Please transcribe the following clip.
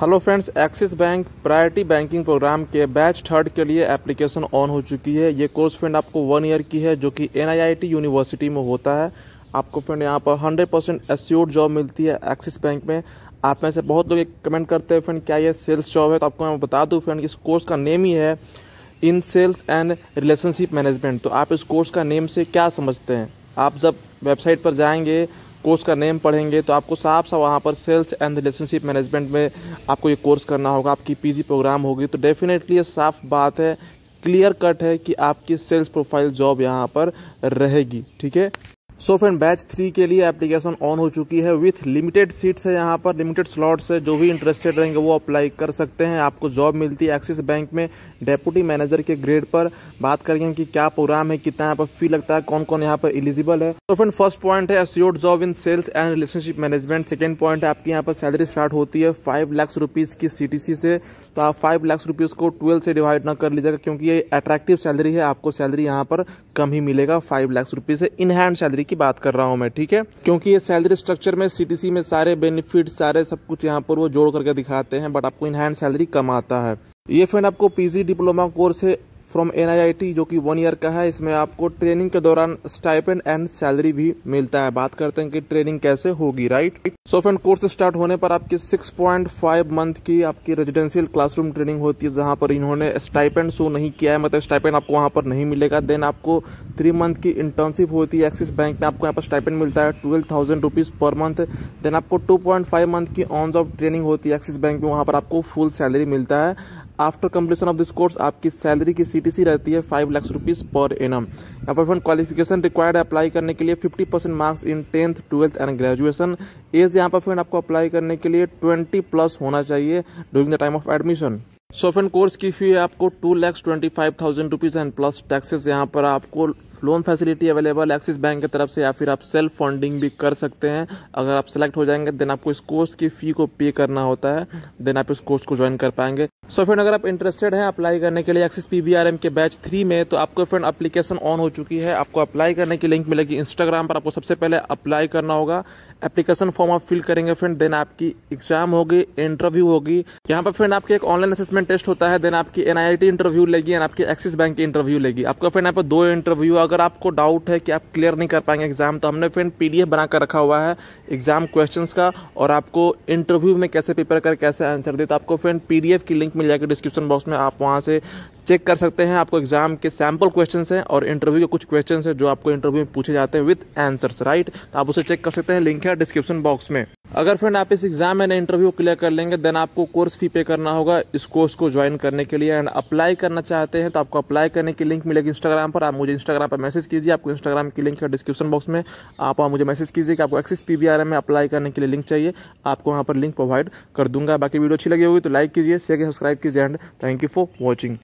hello friends Axis Bank priority banking programme के batch third के लिए एप्लीकेशन ऑन हो चुकी है ये कोर्स फ्रेंड आपको वन ईयर की है जो कि एनआईआईटी यूनिवर्सिटी में होता है आपको फ्रेंड यहाँ पर हंड्रेड परसेंट एस्योर्ड जॉब मिलती है एक्सिस बैंक में आप में से बहुत लोग कमेंट करते हैं फ्रेंड क्या ये सेल्स जॉब है तो आपको मैं बता दूँ फ्रेंड इस कोर्स का नेम ही है in sales and relationship management तो आप इस कोर्स का नेम से क्या समझते हैं आप जब वेबसाइट पर जाएंगे कोर्स का नेम पढ़ेंगे तो आपको साफ सा वहाँ पर सेल्स एंड रिलेशनशिप मैनेजमेंट में आपको ये कोर्स करना होगा आपकी पीजी प्रोग्राम होगी तो डेफिनेटली ये साफ बात है क्लियर कट है कि आपकी सेल्स प्रोफाइल जॉब यहाँ पर रहेगी ठीक है सो फ्रेंड बैच थ्री के लिए एप्लीकेशन ऑन हो चुकी है विथ लिमिटेड सीट्स है यहाँ पर लिमिटेड स्लॉट्स है जो भी इंटरेस्टेड रहेंगे वो अप्लाई कर सकते हैं आपको जॉब मिलती है एक्सिस बैंक में डेप्यूटी मैनेजर के ग्रेड पर बात करेंगे कि क्या प्रोग्राम है कितना यहाँ पर फी लगता है कौन कौन यहाँ पर एलिजिबल है तो फ्रेंड फर्स्ट पॉइंट है assured job in sales and relationship management second point है आपकी यहाँ पर सैलरी स्टार्ट होती है फाइव लैक्स रुपीज की सी से तो आप फाइव लाख रुपीज़ को ट्वेल्व से डिवाइड ना कर लीजिएगा क्योंकि ये अट्रैक्टिव सैलरी है आपको सैलरी यहाँ पर कम ही मिलेगा फाइव लाख रुपीज़ से इन हैंड सैलरी की बात कर रहा हूँ मैं ठीक है क्योंकि ये सैलरी स्ट्रक्चर में सी में सारे बेनिफिट सारे सब कुछ यहाँ पर वो जोड़ करके दिखाते हैं बट आपको इन हैंड सैलरी कम आता है ये फ्रेंड आपको पीजी डिप्लोमा कोर्स है फ्रॉम एन जो कि वन ईयर का है इसमें आपको ट्रेनिंग के दौरान स्टाइपेंड एंड सैलरी भी मिलता है बात करते हैं कि ट्रेनिंग कैसे होगी right so friend course start होने पर आपकी 6.5 मंथ की आपकी रेजिडेंशियल क्लासरूम ट्रेनिंग होती है जहां पर इन्होंने स्टाइपेंड शो नहीं किया है मतलब स्टाइपेंड आपको वहां पर नहीं मिलेगा देन आपको थ्री मंथ की इंटर्नशिप होती है एक्सिस बैंक में आपको यहाँ पर स्टाइपेंड मिलता है twelve thousand rupees per month then आपको टू पॉइंट फाइव मंथ की ऑन जॉब ट्रेनिंग होती है एक्सिस बैंक में वहाँ पर आपको फुल सैलरी मिलता है after completion of this course आपकी सैलरी की सीटीसी रहती है five lakh rupees per annum यहाँ पर फ्रेंड क्वालिफिकेशन रिक्वायर्ड है अप्लाई करने के लिए fifty percent marks in tenth twelfth and graduation age यहाँ पर फ्रेंड आपको अप्लाई करने के लिए ट्वेंटी प्लस होना चाहिए during the time of admission so friend course की फी है आपको two lakhs twenty five thousand rupees and plus taxes यहाँ पर आपको loan facility available Axis Bank की तरफ से या फिर आप सेल्फ फंडिंग भी कर सकते हैं अगर आप सेलेक्ट हो जाएंगे देन आपको इस कोर्स की फ़ी को पे करना होता है देन आप इस कोर्स को ज्वाइन कर पाएंगे सो so, फ्रेंड अगर आप इंटरेस्टेड हैं अप्लाई करने के लिए एक्सिस पी के बैच थ्री में तो आपको फ्रेंड अप्लीकेशन ऑन हो चुकी है आपको अप्लाई करने की लिंक मिलेगी इंस्टाग्राम पर आपको सबसे पहले अप्लाई करना होगा एप्लीकेशन फॉर्म आप फिल करेंगे फ्रेंड देन आपकी एग्जाम होगी इंटरव्यू होगी यहाँ पर फ्रेंड आपके एक ऑनलाइन असेसमेंट टेस्ट होता है देन आपकी एनआईटी इंटरव्यू लेगी एंड आपकी एक्सिस बैंक की इंटरव्यू लेगी आपका फ्रेंड यहाँ पर दो इंटरव्यू अगर आपको डाउट है कि आप क्लियर नहीं कर पाएंगे एग्ज़ाम तो हमने फ्रेंड पी बना कर रखा हुआ है एग्ज़ाम क्वेश्चन का और आपको इंटरव्यू में कैसे प्रिपेयर कर कैसे आंसर दे तो आपको फ्रेंड पी की लिंक मिल जाएगी डिस्क्रिप्शन बॉक्स में आप वहाँ से चेक कर सकते हैं आपको एग्जाम के सैम्पल क्वेश्चन हैं और इंटरव्यू के कुछ क्वेश्चन हैं जो आपको इंटरव्यू में पूछे जाते हैं विथ आंसर्स राइट तो आप उसे चेक कर सकते हैं लिंक है डिस्क्रिप्शन बॉक्स में अगर फ्रेंड आप इस एग्जाम एंड इंटरव्यू क्लियर कर लेंगे देन आपको कोर्स फी पे करना होगा इस कोर्स को ज्वाइन करने के लिए एंड अप्लाई करना चाहते हैं तो आपको अप्लाई करने की लिंक मिलेगी इंस्टाग्राम पर आप मुझे इंस्टाग्राम पर मैसेज कीजिए आपको इंस्टाग्राम की लिंक है डिस्क्रिप्शन बॉक्स में आप मुझे मैसेज कीजिए कि आपको एक्सिस पी में अप्लाई करने के लिए लिंक चाहिए आपको वहाँ पर लिंक प्रोवाइड कर दूंगा बाकी वीडियो अच्छी लगी होगी तो लाइक कीजिए शेयर सब्सक्राइब कीजिए and thank you for watching